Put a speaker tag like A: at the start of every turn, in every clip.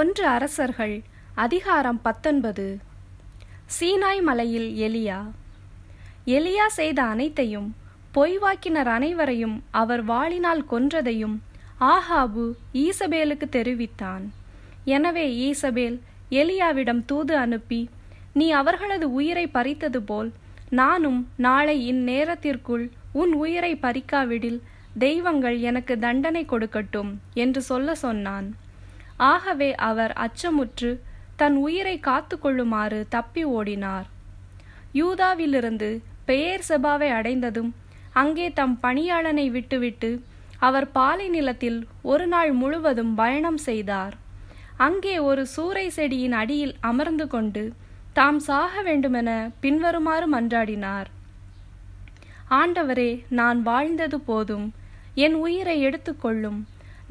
A: ஒன்று அரசர்கள் அதிகாரம் பத்தொன்பது சீனாய் மலையில் எலியா எலியா செய்த அனைத்தையும் பொய்வாக்கினர் அனைவரையும் அவர் வாளினால் கொன்றதையும் ஆஹாபு ஈசபேலுக்கு தெரிவித்தான் எனவே ஈசபேல் எலியாவிடம் தூது அனுப்பி நீ அவர்களது உயிரை பறித்தது போல் நானும் நாளை இந்நேரத்திற்குள் உன் உயிரை பறிக்காவிடில் தெய்வங்கள் எனக்கு தண்டனை கொடுக்கட்டும் என்று சொல்ல சொன்னான் ஆகவே அவர் அச்சமுற்று தன் உயிரை காத்து கொள்ளுமாறு தப்பி ஓடினார் யூதாவிலிருந்து பெயர் செபாவை அடைந்ததும் அங்கே தம் பணியாளனை விட்டுவிட்டு அவர் பாலை நிலத்தில் ஒரு நாள் முழுவதும் பயணம் செய்தார் அங்கே ஒரு சூறை செடியின் அடியில் அமர்ந்து கொண்டு தாம் சாக வேண்டுமென பின்வருமாறு மன்றாடினார் ஆண்டவரே நான் வாழ்ந்தது போதும் என் உயிரை எடுத்துக்கொள்ளும்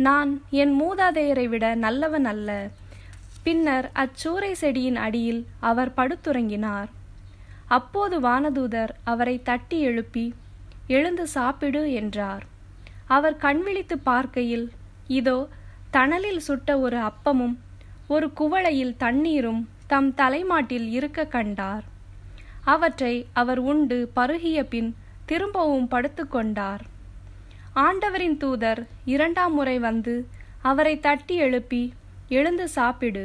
A: நான் என் மூதாதையரை விட நல்லவன் அல்ல பின்னர் அச்சூரை செடியின் அடியில் அவர் படுத்துறங்கினார் அப்போது வானதூதர் அவரை தட்டி எழுப்பி எழுந்து சாப்பிடு என்றார் அவர் கண்விழித்து பார்க்கையில் இதோ தணலில் சுட்ட ஒரு அப்பமும் ஒரு குவளையில் தண்ணீரும் தம் தலைமாட்டில் இருக்க கண்டார் அவற்றை அவர் உண்டு பருகிய பின் திரும்பவும் படுத்துக்கொண்டார் ஆண்டவரின் தூதர் இரண்டாம் முறை வந்து அவரை தட்டி எழுப்பி எழுந்து சாப்பிடு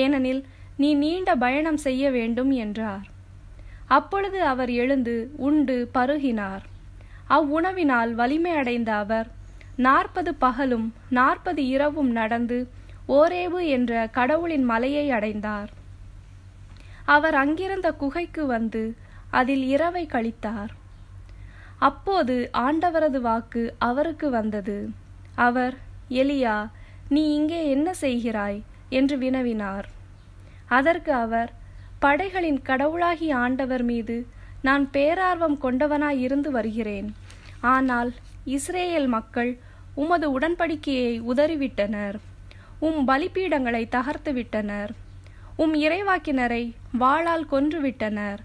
A: ஏனெனில் நீ நீண்ட பயணம் செய்ய வேண்டும் என்றார் அப்பொழுது அவர் எழுந்து உண்டு பருகினார் அவ்வுணவினால் வலிமை அடைந்த அவர் நாற்பது பகலும் நாற்பது இரவும் நடந்து ஓரேவு என்ற கடவுளின் மலையை அடைந்தார் அவர் அங்கிருந்த குகைக்கு வந்து அதில் இரவை கழித்தார் அப்போது ஆண்டவரது வாக்கு அவருக்கு வந்தது அவர் எலியா நீ இங்கே என்ன செய்கிறாய் என்று வினவினார் அதற்கு அவர் படைகளின் கடவுளாகி ஆண்டவர் மீது நான் பேரார்வம் கொண்டவனாய் இருந்து வருகிறேன் ஆனால் இஸ்ரேல் மக்கள் உமது உடன்படிக்கையை உதறிவிட்டனர் உம் பலிப்பீடங்களை தகர்த்துவிட்டனர் உம் இறைவாக்கினரை வாளால் கொன்றுவிட்டனர்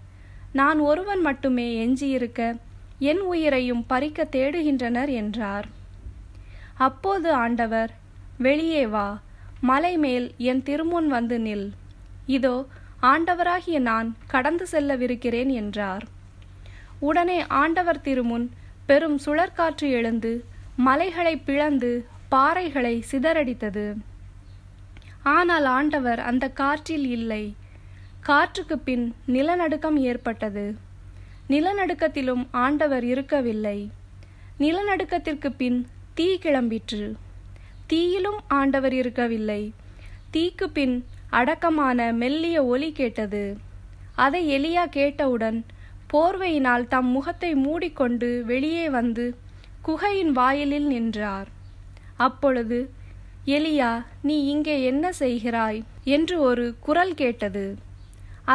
A: நான் ஒருவன் மட்டுமே எஞ்சியிருக்க என் உயிரையும் பறிக்க தேடுகின்றனர் என்றார் அப்போது ஆண்டவர் வெளியே வா மலை மேல் என் திருமுன் வந்து நில் இதோ ஆண்டவராகிய நான் கடந்து செல்லவிருக்கிறேன் என்றார் உடனே ஆண்டவர் திருமுன் பெரும் சுழற்காற்று எழுந்து மலைகளை பிளந்து பாறைகளை சிதறடித்தது ஆனால் ஆண்டவர் அந்த காற்றில் இல்லை காற்றுக்கு பின் நிலநடுக்கம் ஏற்பட்டது நிலநடுக்கத்திலும் ஆண்டவர் இருக்கவில்லை நிலநடுக்கத்திற்கு பின் தீ கிளம்பிற்று தீயிலும் ஆண்டவர் இருக்கவில்லை தீக்கு பின் அடக்கமான மெல்லிய ஒலி கேட்டது அதை எலியா கேட்டவுடன் போர்வையினால் தம் முகத்தை மூடிக்கொண்டு வெளியே வந்து குகையின் வாயிலில் நின்றார் அப்பொழுது எலியா நீ இங்கே என்ன செய்கிறாய் என்று ஒரு குரல் கேட்டது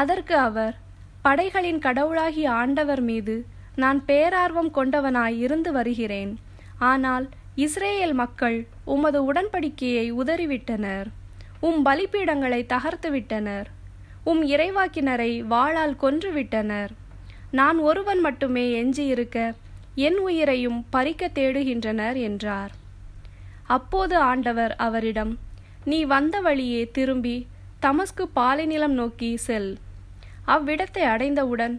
A: அதற்கு அவர் படைகளின் கடவுளாகி ஆண்டவர் மீது நான் பேரார்வம் கொண்டவனாய் இருந்து வருகிறேன் ஆனால் இஸ்ரேல் மக்கள் உமது உடன்படிக்கையை உதறிவிட்டனர் உம் பலிப்பீடங்களை தகர்த்துவிட்டனர் உம் இறைவாக்கினரை வாளால் கொன்றுவிட்டனர் நான் ஒருவன் மட்டுமே எஞ்சியிருக்க என் உயிரையும் பறிக்க தேடுகின்றனர் என்றார் அப்போது ஆண்டவர் அவரிடம் நீ வந்த வழியே திரும்பி தமஸ்கு பாலைநிலம் நோக்கி செல் அவ்விடத்தை அடைந்தவுடன்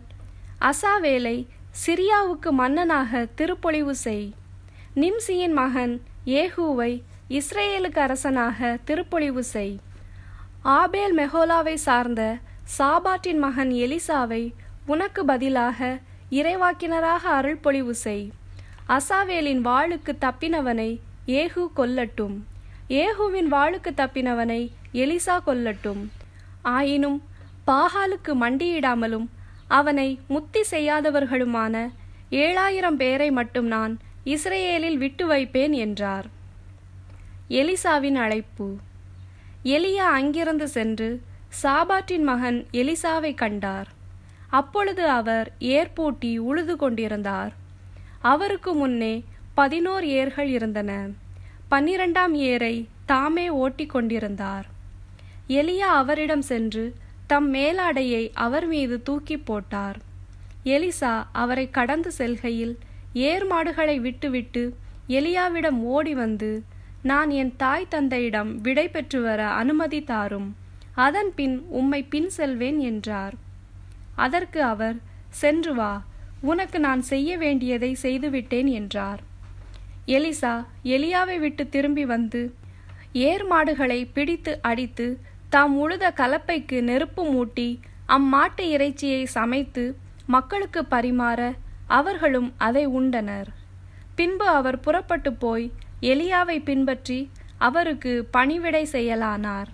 A: அசாவேலை சிரியாவுக்கு மன்னனாக திருப்பொழிவு செய் நிம்சியின் மகன் ஏஹூவை இஸ்ரேலுக்கு அரசனாக திருப்பொழிவு செய் ஆபேல் மெஹோலாவை சார்ந்த சாபாட்டின் மகன் எலிசாவை உனக்கு பதிலாக இறைவாக்கினராக அருள்பொழிவு செய் அசாவேலின் வாளுக்கு தப்பினவனை ஏஹு கொல்லட்டும் ஏஹுவின் வாளுக்கு தப்பினவனை எலிசா கொல்லட்டும் ஆயினும் பாகாலுக்கு மண்டியிடாமலும் அவனை முத்தி செய்யாதவர்களுமான ஏழாயிரம் பேரை மட்டும் நான் இஸ்ரேலில் விட்டு வைப்பேன் என்றார் எலிசாவின் அழைப்பு எலியா அங்கிருந்து சென்று சாபாட்டின் மகன் எலிசாவை கண்டார் அப்பொழுது அவர் ஏர்பூட்டி உழுது கொண்டிருந்தார் அவருக்கு முன்னே பதினோர் ஏர்கள் இருந்தன பன்னிரண்டாம் ஏரை தாமே ஓட்டி கொண்டிருந்தார் எலியா அவரிடம் சென்று தம் மேலாடையை அவர் மீது தூக்கி போட்டார் எலிசா அவரை கடந்து செல்கையில் ஏர்மாடுகளை விட்டுவிட்டு எலியாவிடம் ஓடி வந்து நான் என் தாய் தந்தையிடம் விடை பெற்று வர அனுமதி தாரும் அதன் பின் உம்மை பின் செல்வேன் என்றார் அதற்கு அவர் சென்று வா உனக்கு நான் செய்ய வேண்டியதை செய்துவிட்டேன் என்றார் எலிசா எலியாவை விட்டு திரும்பி வந்து ஏர் மாடுகளை பிடித்து அடித்து தாம் உழுத கலப்பைக்கு நெருப்பு மூட்டி அம்மாட்டு இறைச்சியை சமைத்து மக்களுக்கு பரிமாற அவர்களும் அதை உண்டனர் பின்பு அவர் புறப்பட்டு போய் எலியாவை பின்பற்றி அவருக்கு பணிவிடை செய்யலானார்